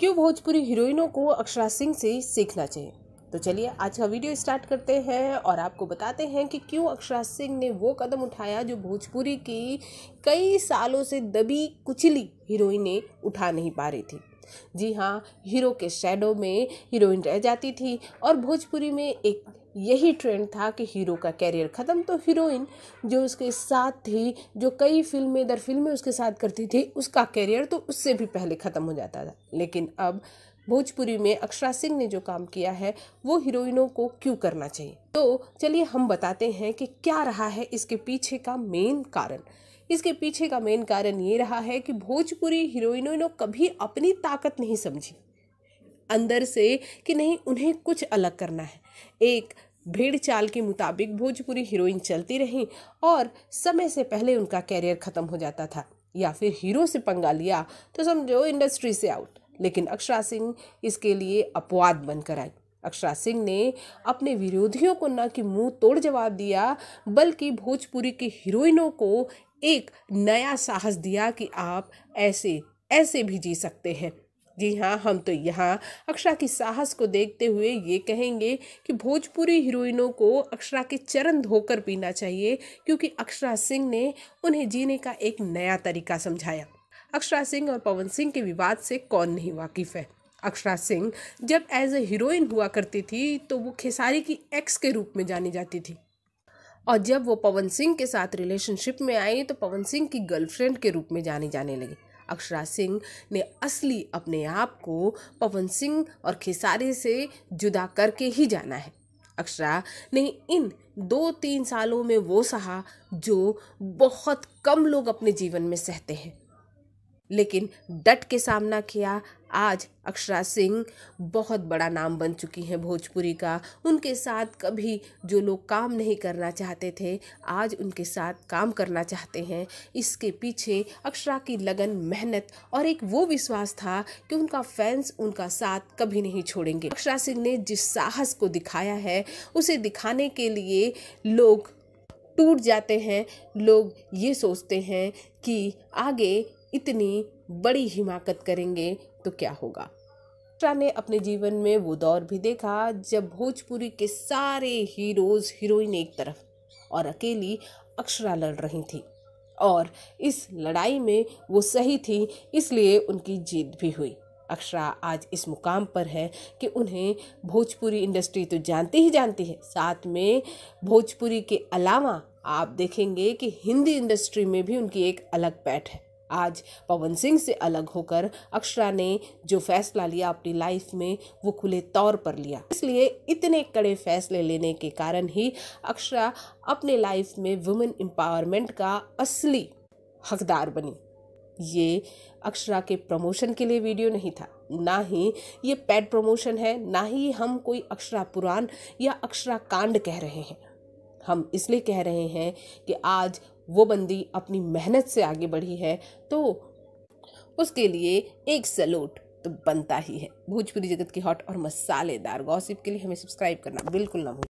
क्यों भोजपुरी हीरोइनों को अक्षरा सिंह से सीखना चाहिए तो चलिए आज का वीडियो स्टार्ट करते हैं और आपको बताते हैं कि क्यों अक्षरा सिंह ने वो कदम उठाया जो भोजपुरी की कई सालों से दबी कुचली हीरोइनें उठा नहीं पा रही थी जी हाँ हीरो के शेडो में हीरोइन रह जाती थी और भोजपुरी में एक यही ट्रेंड था कि हीरो का कैरियर ख़त्म तो हीरोइन जो उसके साथ थी जो कई फिल्में दर फिल्में उसके साथ करती थी उसका कैरियर तो उससे भी पहले ख़त्म हो जाता था लेकिन अब भोजपुरी में अक्षरा सिंह ने जो काम किया है वो हीरोइनों को क्यों करना चाहिए तो चलिए हम बताते हैं कि क्या रहा है इसके पीछे का मेन कारण इसके पीछे का मेन कारण ये रहा है कि भोजपुरी हीरोइनों ने कभी अपनी ताकत नहीं समझी अंदर से कि नहीं उन्हें कुछ अलग करना है एक भीड़ चाल के मुताबिक भोजपुरी हीरोइन चलती रहीं और समय से पहले उनका कैरियर ख़त्म हो जाता था या फिर हीरो से पंगा लिया तो समझो इंडस्ट्री से आउट लेकिन अक्षरा सिंह इसके लिए अपवाद बनकर आई अक्षरा सिंह ने अपने विरोधियों को न कि मुंह तोड़ जवाब दिया बल्कि भोजपुरी की हीरोइनों को एक नया साहस दिया कि आप ऐसे ऐसे भी जी सकते हैं जी हाँ हम तो यहाँ अक्षरा की साहस को देखते हुए ये कहेंगे कि भोजपुरी हीरोइनों को अक्षरा के चरण धोकर पीना चाहिए क्योंकि अक्षरा सिंह ने उन्हें जीने का एक नया तरीका समझाया अक्षरा सिंह और पवन सिंह के विवाद से कौन नहीं वाकिफ है अक्षरा सिंह जब एज ए हीरोइन हुआ करती थी तो वो खेसारी की एक्स के रूप में जानी जाती थी और जब वो पवन सिंह के साथ रिलेशनशिप में आई तो पवन सिंह की गर्लफ्रेंड के रूप में जानी जाने लगी अक्षरा सिंह ने असली अपने आप को पवन सिंह और खेसारी से जुदा करके ही जाना है अक्षरा ने इन दो तीन सालों में वो सहा जो बहुत कम लोग अपने जीवन में सहते हैं लेकिन डट के सामना किया आज अक्षरा सिंह बहुत बड़ा नाम बन चुकी हैं भोजपुरी का उनके साथ कभी जो लोग काम नहीं करना चाहते थे आज उनके साथ काम करना चाहते हैं इसके पीछे अक्षरा की लगन मेहनत और एक वो विश्वास था कि उनका फैंस उनका साथ कभी नहीं छोड़ेंगे अक्षरा सिंह ने जिस साहस को दिखाया है उसे दिखाने के लिए लोग टूट जाते हैं लोग ये सोचते हैं कि आगे इतनी बड़ी हिमाकत करेंगे तो क्या होगा मिश्रा ने अपने जीवन में वो दौर भी देखा जब भोजपुरी के सारे हीरोज हीरोइन एक तरफ और अकेली अक्षरा लड़ रही थी और इस लड़ाई में वो सही थी इसलिए उनकी जीत भी हुई अक्षरा आज इस मुकाम पर है कि उन्हें भोजपुरी इंडस्ट्री तो जानती ही जानती है साथ में भोजपुरी के अलावा आप देखेंगे कि हिंदी इंडस्ट्री में भी उनकी एक अलग पैठ है आज पवन सिंह से अलग होकर अक्षरा ने जो फैसला लिया अपनी लाइफ में वो खुले तौर पर लिया इसलिए इतने कड़े फैसले लेने के कारण ही अक्षरा अपने लाइफ में वुमेन एम्पावरमेंट का असली हकदार बनी ये अक्षरा के प्रमोशन के लिए वीडियो नहीं था ना ही ये पैड प्रमोशन है ना ही हम कोई अक्षरा पुराण या अक्षरा कांड कह रहे हैं हम इसलिए कह रहे हैं कि आज वो बंदी अपनी मेहनत से आगे बढ़ी है तो उसके लिए एक सलूट तो बनता ही है भोजपुरी जगत की हॉट और मसालेदार गॉसिप के लिए हमें सब्सक्राइब करना बिल्कुल ना भूल